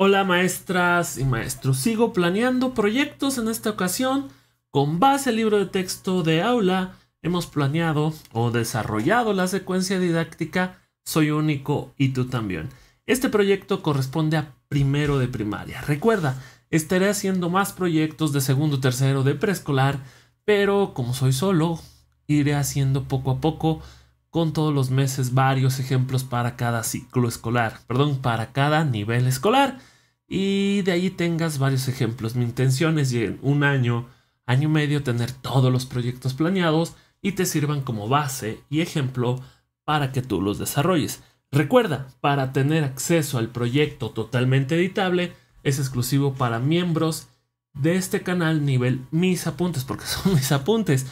Hola maestras y maestros, sigo planeando proyectos en esta ocasión. Con base al libro de texto de aula, hemos planeado o desarrollado la secuencia didáctica Soy único y tú también. Este proyecto corresponde a primero de primaria. Recuerda, estaré haciendo más proyectos de segundo, tercero, de preescolar, pero como soy solo, iré haciendo poco a poco con todos los meses varios ejemplos para cada ciclo escolar, perdón, para cada nivel escolar. Y de ahí tengas varios ejemplos. Mi intención es en un año, año y medio, tener todos los proyectos planeados y te sirvan como base y ejemplo para que tú los desarrolles. Recuerda, para tener acceso al proyecto totalmente editable, es exclusivo para miembros de este canal nivel mis apuntes, porque son mis apuntes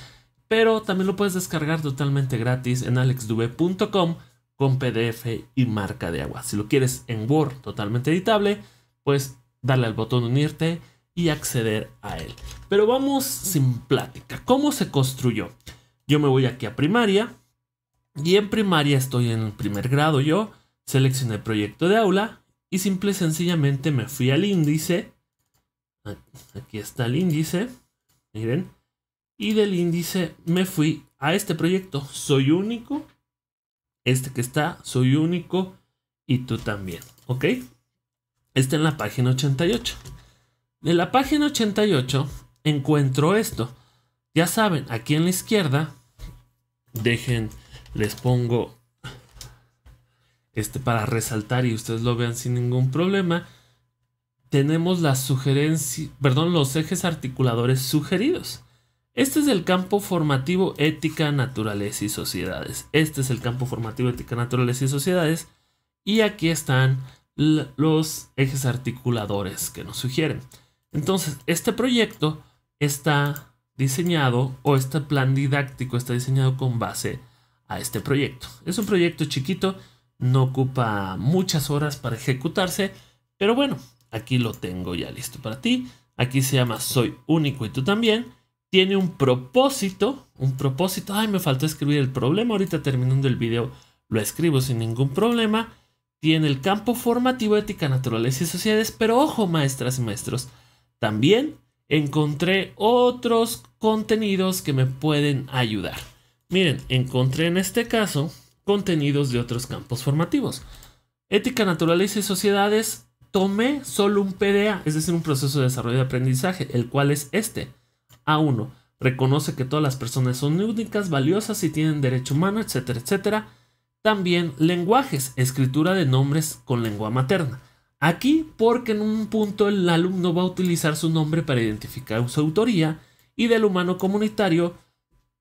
pero también lo puedes descargar totalmente gratis en alexdube.com con PDF y marca de agua. Si lo quieres en Word totalmente editable, pues darle al botón unirte y acceder a él. Pero vamos sin plática. ¿Cómo se construyó? Yo me voy aquí a primaria y en primaria estoy en primer grado yo, seleccioné proyecto de aula y simple y sencillamente me fui al índice. Aquí está el índice. Miren, y del índice me fui a este proyecto. Soy único. Este que está, soy único. Y tú también. ¿Ok? Está en la página 88. De la página 88 encuentro esto. Ya saben, aquí en la izquierda. Dejen, les pongo este para resaltar y ustedes lo vean sin ningún problema. Tenemos las sugerencias, perdón, los ejes articuladores sugeridos. Este es el campo formativo ética, naturaleza y sociedades. Este es el campo formativo ética, naturaleza y sociedades. Y aquí están los ejes articuladores que nos sugieren. Entonces, este proyecto está diseñado o este plan didáctico está diseñado con base a este proyecto. Es un proyecto chiquito, no ocupa muchas horas para ejecutarse, pero bueno, aquí lo tengo ya listo para ti. Aquí se llama Soy único y tú también tiene un propósito, un propósito, ay, me faltó escribir el problema, ahorita terminando el video lo escribo sin ningún problema, tiene el campo formativo, ética, naturaleza y sociedades, pero ojo, maestras y maestros, también encontré otros contenidos que me pueden ayudar. Miren, encontré en este caso contenidos de otros campos formativos. Ética, naturaleza y sociedades, tomé solo un PDA, es decir, un proceso de desarrollo de aprendizaje, el cual es este. A1. Reconoce que todas las personas son únicas, valiosas y tienen derecho humano, etcétera, etcétera. También lenguajes, escritura de nombres con lengua materna. Aquí porque en un punto el alumno va a utilizar su nombre para identificar su autoría y del humano comunitario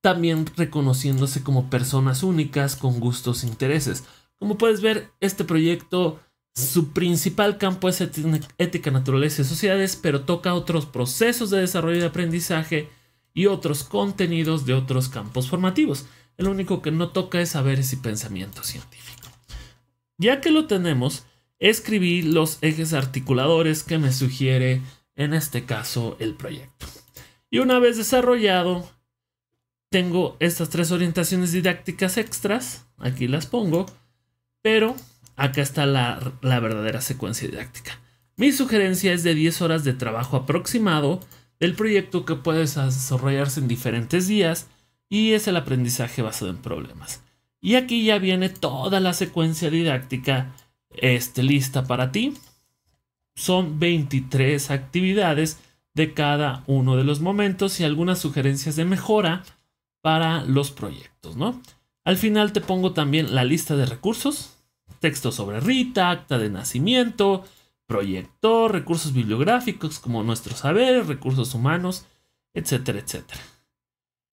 también reconociéndose como personas únicas con gustos e intereses. Como puedes ver, este proyecto su principal campo es ética, naturaleza y sociedades, pero toca otros procesos de desarrollo y de aprendizaje y otros contenidos de otros campos formativos. El único que no toca es saberes y pensamiento científico. Ya que lo tenemos, escribí los ejes articuladores que me sugiere en este caso el proyecto. Y una vez desarrollado, tengo estas tres orientaciones didácticas extras, aquí las pongo, pero acá está la, verdadera secuencia didáctica. Mi sugerencia es de 10 horas de trabajo aproximado del proyecto que puedes desarrollarse en diferentes días y es el aprendizaje basado en problemas. Y aquí ya viene toda la secuencia didáctica este, lista para ti. Son 23 actividades de cada uno de los momentos y algunas sugerencias de mejora para los proyectos, ¿no? Al final te pongo también la lista de recursos texto sobre Rita, acta de nacimiento, proyector, recursos bibliográficos como nuestros saber, recursos humanos, etcétera, etcétera.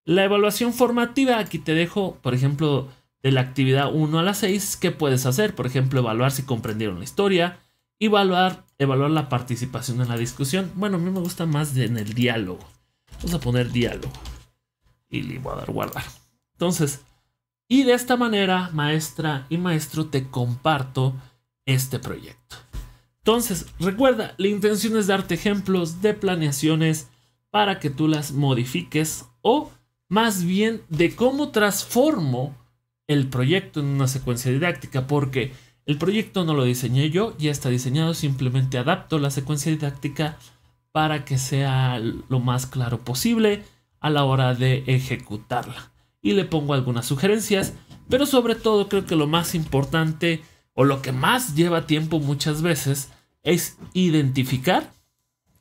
La evaluación formativa, aquí te dejo, por ejemplo, de la actividad 1 a la 6, ¿qué puedes hacer? Por ejemplo, evaluar si comprendieron la historia, evaluar, evaluar la participación en la discusión. Bueno, a mí me gusta más en el diálogo. Vamos a poner diálogo. Y le voy a dar guardar. Entonces, y de esta manera, maestra y maestro, te comparto este proyecto. Entonces, recuerda, la intención es darte ejemplos de planeaciones para que tú las modifiques o más bien de cómo transformo el proyecto en una secuencia didáctica, porque el proyecto no lo diseñé yo, ya está diseñado, simplemente adapto la secuencia didáctica para que sea lo más claro posible a la hora de ejecutarla y le pongo algunas sugerencias, pero sobre todo creo que lo más importante o lo que más lleva tiempo muchas veces es identificar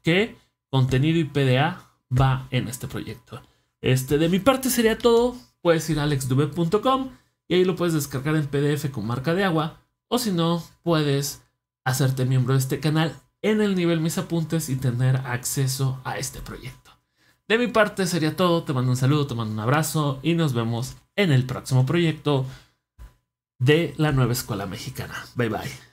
qué contenido y PDA va en este proyecto. Este, de mi parte sería todo. Puedes ir a alexdube.com y ahí lo puedes descargar en PDF con marca de agua. O si no, puedes hacerte miembro de este canal en el nivel Mis Apuntes y tener acceso a este proyecto. De mi parte sería todo. Te mando un saludo, te mando un abrazo y nos vemos en el próximo proyecto de la nueva escuela mexicana. Bye bye.